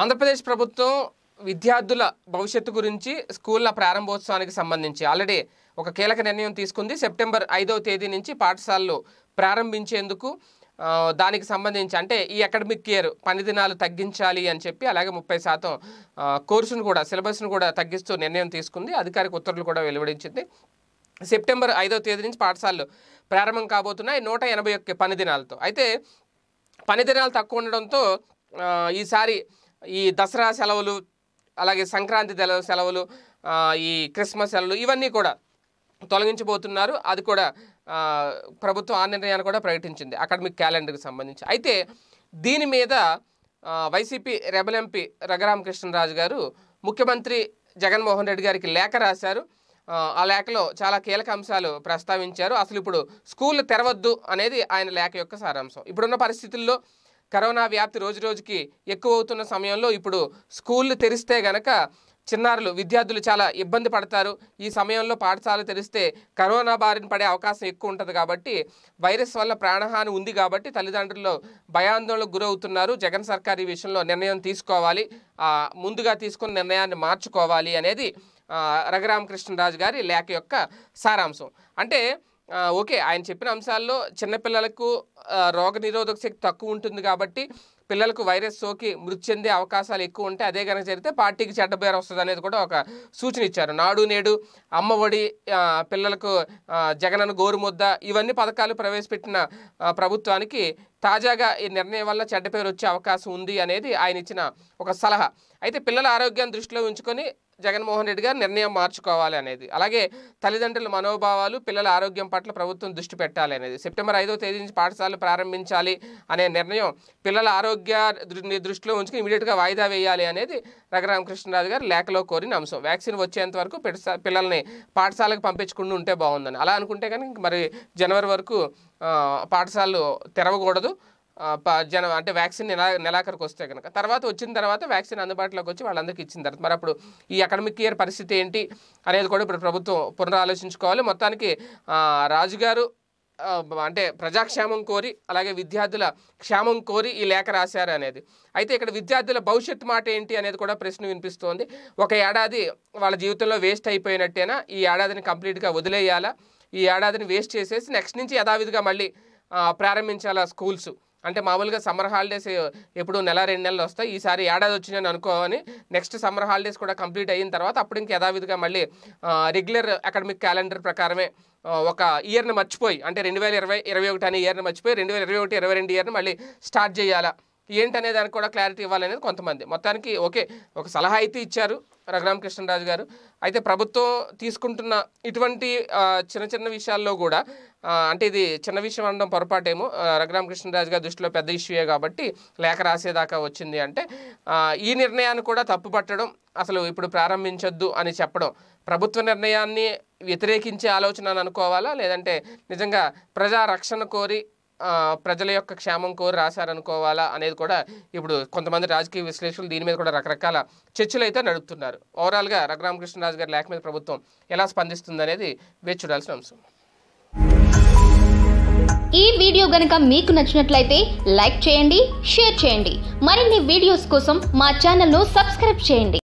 ఆంధ్రప్రదేశ్ ప్రభుత్వం విద్యార్థుల భవిష్యత్తు గురించి స్కూళ్ళ ప్రారంభోత్సవానికి సంబంధించి ఆల్రెడీ ఒక కీలక నిర్ణయం తీసుకుంది సెప్టెంబర్ ఐదవ తేదీ నుంచి పాఠశాలలు ప్రారంభించేందుకు దానికి సంబంధించి అంటే ఈ అకాడమిక్ ఇయర్ పని దినాలు తగ్గించాలి అని చెప్పి అలాగే ముప్పై శాతం కోర్సును కూడా సిలబస్ను కూడా తగ్గిస్తూ నిర్ణయం తీసుకుంది అధికారిక ఉత్తర్వులు కూడా వెలువడించింది సెప్టెంబర్ ఐదవ తేదీ నుంచి పాఠశాలలు ప్రారంభం కాబోతున్నాయి నూట ఎనభై ఒక్క పని దినాలతో అయితే పని దినాలు తక్కువ ఉండడంతో ఈసారి ఈ దసరా సెలవులు అలాగే సంక్రాంతి సెలవులు ఈ క్రిస్మస్ సెలవులు ఇవన్నీ కూడా తొలగించబోతున్నారు అది కూడా ప్రభుత్వం ఆ నిర్ణయాన్ని కూడా ప్రకటించింది అకాడమిక్ క్యాలెండర్కి సంబంధించి అయితే దీని మీద వైసీపీ రెబల్ ఎంపీ రఘురామకృష్ణరాజు గారు ముఖ్యమంత్రి జగన్మోహన్ రెడ్డి గారికి లేఖ రాశారు ఆ లేఖలో చాలా కీలక అంశాలు ప్రస్తావించారు అసలు ఇప్పుడు స్కూళ్ళు తెరవద్దు అనేది ఆయన లేఖ యొక్క సారాంశం ఇప్పుడున్న పరిస్థితుల్లో కరోనా వ్యాప్తి రోజు రోజుకి ఎక్కువ అవుతున్న సమయంలో ఇప్పుడు స్కూళ్ళు తెరిస్తే గనక చిన్నారులు విద్యార్థులు చాలా ఇబ్బంది పడతారు ఈ సమయంలో పాఠశాల తెరిస్తే కరోనా బారిన పడే అవకాశం ఎక్కువ ఉంటుంది కాబట్టి వైరస్ వల్ల ప్రాణహాని ఉంది కాబట్టి తల్లిదండ్రులు భయాందోళనకు గురవుతున్నారు జగన్ సర్కార్ ఈ విషయంలో నిర్ణయం తీసుకోవాలి ముందుగా తీసుకున్న నిర్ణయాన్ని మార్చుకోవాలి అనేది రఘురామకృష్ణరాజు గారి లేఖ యొక్క సారాంశం అంటే ఓకే ఆయన చెప్పిన అంశాల్లో చిన్నపిల్లలకు రోగ నిరోధక శక్తి తక్కువ ఉంటుంది కాబట్టి పిల్లలకు వైరస్ సోకి మృతి చెందే అవకాశాలు ఎక్కువ ఉంటే అదే కనుక జరిగితే పార్టీకి చెడ్డబేర వస్తుంది అనేది కూడా ఒక సూచన ఇచ్చారు నాడు నేడు అమ్మఒడి పిల్లలకు జగనన్న గోరుముద్ద ఇవన్నీ పథకాలు ప్రవేశపెట్టిన ప్రభుత్వానికి తాజాగా ఈ నిర్ణయం వల్ల చెడ్డ పేరు వచ్చే అవకాశం ఉంది అనేది ఆయన ఇచ్చిన ఒక సలహా అయితే పిల్లల ఆరోగ్యాన్ని దృష్టిలో ఉంచుకొని జగన్మోహన్ రెడ్డి గారు నిర్ణయం మార్చుకోవాలి అనేది అలాగే తల్లిదండ్రుల మనోభావాలు పిల్లల ఆరోగ్యం పట్ల ప్రభుత్వం దృష్టి పెట్టాలి అనేది సెప్టెంబర్ ఐదో తేదీ నుంచి పాఠశాలలు ప్రారంభించాలి అనే నిర్ణయం పిల్లల ఆరోగ్య దృష్టిలో ఉంచుకుని ఇమీడియట్గా వాయిదా వేయాలి అనేది రఘురామకృష్ణరాజు గారు లేఖలో కోరిన అంశం వ్యాక్సిన్ వచ్చేంత వరకు పిల్లల్ని పాఠశాలకు పంపించకుండా ఉంటే బాగుందని అలా అనుకుంటే కానీ మరి జనవరి వరకు పాఠశాలలు తెరవకూడదు జన అంటే వ్యాక్సిన్ నెలా నెలాఖరికి వస్తే కనుక తర్వాత వచ్చిన తర్వాత వ్యాక్సిన్ అందుబాటులోకి వచ్చి వాళ్ళందరికీ ఇచ్చిన తర్వాత మరి అప్పుడు ఈ అకాడమిక్ ఇయర్ పరిస్థితి ఏంటి అనేది కూడా ఇప్పుడు ప్రభుత్వం పునరాలోచించుకోవాలి మొత్తానికి రాజుగారు అంటే ప్రజాక్షేమం కోరి అలాగే విద్యార్థుల క్షేమం కోరి ఈ లేఖ రాశారు అనేది అయితే ఇక్కడ విద్యార్థుల భవిష్యత్తు మాట ఏంటి అనేది కూడా ప్రశ్న వినిపిస్తోంది ఒక ఏడాది వాళ్ళ జీవితంలో వేస్ట్ అయిపోయినట్టేనా ఈ ఏడాదిని కంప్లీట్గా వదిలేయాలా ఈ ఏడాదిని వేస్ట్ చేసేసి నెక్స్ట్ నుంచి యథావిధిగా మళ్ళీ ప్రారంభించాలా స్కూల్స్ అంటే మామూలుగా సమ్మర్ హాలిడేస్ ఎప్పుడు నెల రెండు నెలలు వస్తాయి ఈసారి ఏడాది వచ్చినాయని అనుకోని నెక్స్ట్ సమ్మర్ హాలిడేస్ కూడా కంప్లీట్ అయిన తర్వాత అప్పుడు ఇంక యథావిధిగా మళ్ళీ రెగ్యులర్ అకాడమిక్ క్యాలెండర్ ప్రకారమే ఒక ఇయర్ని మర్చిపోయి అంటే రెండు వేల ఇరవై ఇరవై ఒకటి అనే ఇయర్ని మర్చిపోయి రెండు వేల ఇరవై ఒకటి ఇరవై రెండు ఇయర్ని మళ్ళీ స్టార్ట్ చేయాలా ఏంటనే దానికి కూడా క్లారిటీ ఇవ్వాలనేది కొంతమంది మొత్తానికి ఓకే ఒక సలహా అయితే ఇచ్చారు రఘురామకృష్ణరాజు గారు అయితే ప్రభుత్వం తీసుకుంటున్న ఇటువంటి చిన్న చిన్న విషయాల్లో కూడా అంటే ఇది చిన్న విషయం అనడం పొరపాటేమో రఘురామకృష్ణరాజు గారి దృష్టిలో పెద్ద ఇష్యూయే కాబట్టి లేఖ రాసేదాకా వచ్చింది అంటే ఈ నిర్ణయాన్ని కూడా తప్పుపట్టడం అసలు ఇప్పుడు ప్రారంభించొద్దు అని చెప్పడం ప్రభుత్వ నిర్ణయాన్ని వ్యతిరేకించే ఆలోచన అనుకోవాలా లేదంటే నిజంగా ప్రజా రక్షణ కోరి ప్రజల యొక్క క్షేమం కోరి రాశారనుకోవాలా అనేది కూడా ఇప్పుడు కొంతమంది రాజకీయ విశ్లేషకులు దీని మీద కూడా రకరకాల చర్చలు అయితే నడుపుతున్నారు ఓవరాల్గా రఘురామకృష్ణరాజు గారి లేఖ మీద ప్రభుత్వం ఎలా స్పందిస్తుంది అనేది వేచి చూడాల్సిన అంశం ఈ వీడియో గనక మీకు నచ్చినట్లయితే లైక్ చేయండి షేర్ చేయండి మరిన్ని వీడియోస్ కోసం మా ఛానల్ను సబ్స్క్రైబ్ చేయండి